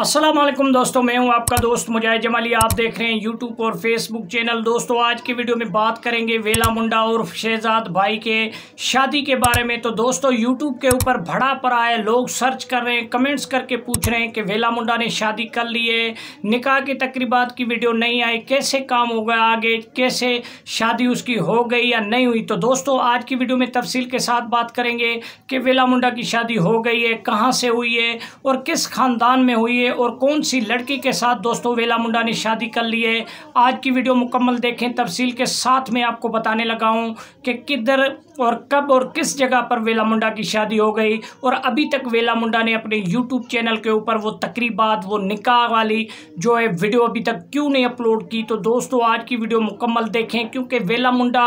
असलम दोस्तों मैं हूं आपका दोस्त मुजाहिद जमाली आप देख रहे हैं यूट्यूब और फेसबुक चैनल दोस्तों आज की वीडियो में बात करेंगे वेला मुंडा और शहजाद भाई के शादी के बारे में तो दोस्तों यूट्यूब के ऊपर भड़ा पर आए लोग सर्च कर रहे हैं कमेंट्स करके पूछ रहे हैं कि वेला मुंडा ने शादी कर ली है निकाह की तकरीबात की वीडियो नहीं आई कैसे काम हो गया आगे कैसे शादी उसकी हो गई या नहीं हुई तो दोस्तों आज की वीडियो में तफसील के साथ बात करेंगे कि वेला मुंडा की शादी हो गई है कहाँ से हुई है और किस ख़ानदान में हुई है है और कौन सी लड़की के साथ दोस्तों वेला मुंडा ने शादी कर ली है आज की वीडियो मुकम्मल देखें तफसील के साथ मैं आपको बताने लगा हूँ कि किधर और कब और किस जगह पर वेला मुंडा की शादी हो गई और अभी तक वेला मुंडा ने अपने यूट्यूब चैनल के ऊपर वो तकरीबात वो निकाह वाली जो है वीडियो अभी तक क्यों नहीं अपलोड की तो दोस्तों आज की वीडियो मुकम्मल देखें क्योंकि वेला मुंडा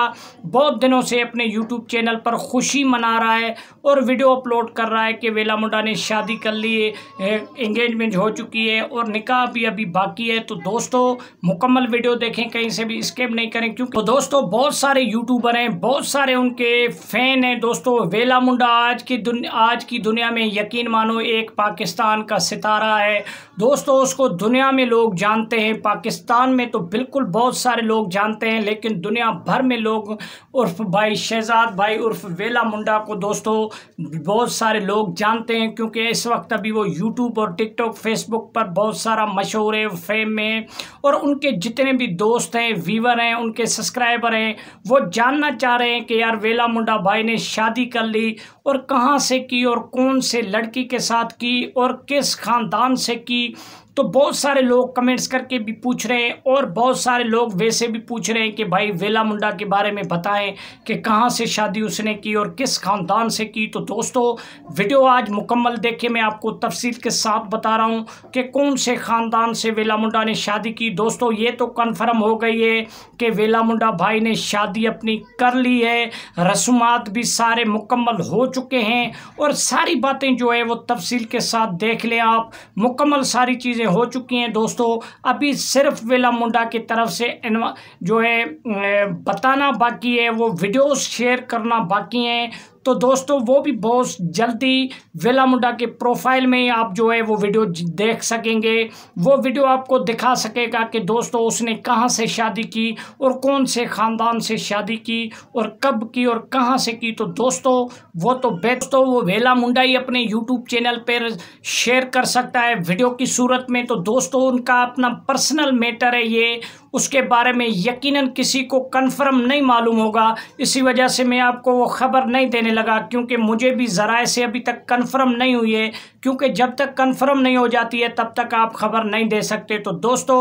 बहुत दिनों से अपने यूट्यूब चैनल पर खुशी मना रहा है और वीडियो अपलोड कर रहा है कि वेला मुंडा ने शादी कर ली है एंगेजमेंट हो चुकी है और निकाह भी अभी बाकी है तो दोस्तों मुकम्मल वीडियो देखें कहीं से भी स्केप नहीं करें क्योंकि तो दोस्तों बहुत सारे यूट्यूबर हैं बहुत सारे उनके फैन हैं दोस्तों वेला मुंडा आज की आज की दुनिया में यकीन मानो एक पाकिस्तान का सितारा है दोस्तों उसको दुनिया में लोग जानते हैं पाकिस्तान में तो बिल्कुल बहुत सारे लोग जानते हैं लेकिन दुनिया भर में लोग उर्फ भाई शहजाद भाई उर्फ वेला मुंडा को दोस्तों बहुत सारे लोग जानते हैं क्योंकि इस वक्त अभी वो यूट्यूब और टिकटॉक फेस फेसबुक पर बहुत सारा मशहूर है फेम में और उनके जितने भी दोस्त हैं व्यूवर हैं उनके सब्सक्राइबर हैं वो जानना चाह रहे हैं कि यार वेला मुंडा भाई ने शादी कर ली और कहाँ से की और कौन से लड़की के साथ की और किस ख़ानदान से की तो बहुत सारे लोग कमेंट्स करके भी पूछ रहे हैं और बहुत सारे लोग वैसे भी पूछ रहे हैं कि भाई वेला मुंडा के बारे में बताएं कि कहाँ से शादी उसने की और किस ख़ानदान से की तो दोस्तों वीडियो आज मुकम्मल देखे मैं आपको तफसील के साथ बता रहा हूँ कि कौन से ख़ानदान से वेला मुंडा ने शादी की दोस्तों ये तो कन्फर्म हो गई है कि वेला मुंडा भाई ने शादी अपनी कर ली है रसूमात भी सारे मुकम्मल हो चुके हैं और सारी बातें जो है वो तफसील के साथ देख लें आप मुकम्मल सारी चीज़ें चीज़ें हो चुकी हैं दोस्तों अभी सिर्फ वेला मुंडा की तरफ से जो है बताना बाकी है वो वीडियोस शेयर करना बाकी हैं तो दोस्तों वो भी बहुत जल्दी वेला मुंडा के प्रोफाइल में आप जो है वो वीडियो देख सकेंगे वो वीडियो आपको दिखा सकेगा कि दोस्तों उसने कहाँ से शादी की और कौन से ख़ानदान से शादी की और कब की और कहाँ से की तो दोस्तों वो तो बेस्ट वो वेला मुंडा ही अपने यूट्यूब चैनल पर शेयर कर सकता है वीडियो की सूरत में तो दोस्तों उनका अपना पर्सनल मैटर है ये उसके बारे में यकीनन किसी को कन्फर्म नहीं मालूम होगा इसी वजह से मैं आपको वो ख़बर नहीं देने लगा क्योंकि मुझे भी ज़रा से अभी तक कन्फर्म नहीं हुई है क्योंकि जब तक कन्फर्म नहीं हो जाती है तब तक आप खबर नहीं दे सकते तो दोस्तों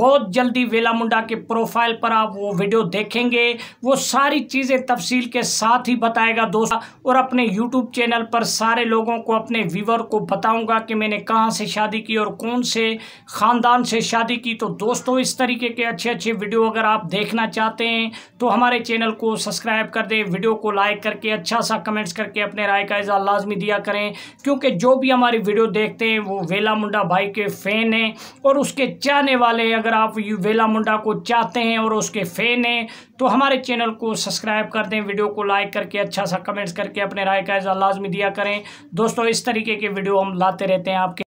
बहुत जल्दी वेला मुंडा के प्रोफाइल पर आप वो वीडियो देखेंगे वो सारी चीज़ें तफसील के साथ ही बताएगा दोस्तों और अपने यूट्यूब चैनल पर सारे लोगों को अपने व्यूवर को बताऊँगा कि मैंने कहाँ से शादी की और कौन से ख़ानदान से शादी की तो दोस्तों इस तरीके के अच्छे अच्छे वीडियो अगर आप देखना चाहते हैं तो हमारे चैनल को सब्सक्राइब कर दें वीडियो को लाइक करके अच्छा सा कमेंट्स करके अपने राय का इज़ा लाजमी दिया करें क्योंकि जो भी हम हमारी वीडियो देखते हैं वो वेला मुंडा भाई के फ़ैन हैं और उसके चाहने वाले अगर आप वेला मुंडा को चाहते हैं और उसके फ़ैन हैं तो हमारे चैनल को सब्सक्राइब कर दें वीडियो को लाइक करके अच्छा सा कमेंट्स करके अपने राय का लाजमी दिया करें दोस्तों इस तरीके के वीडियो हम लाते रहते हैं आपके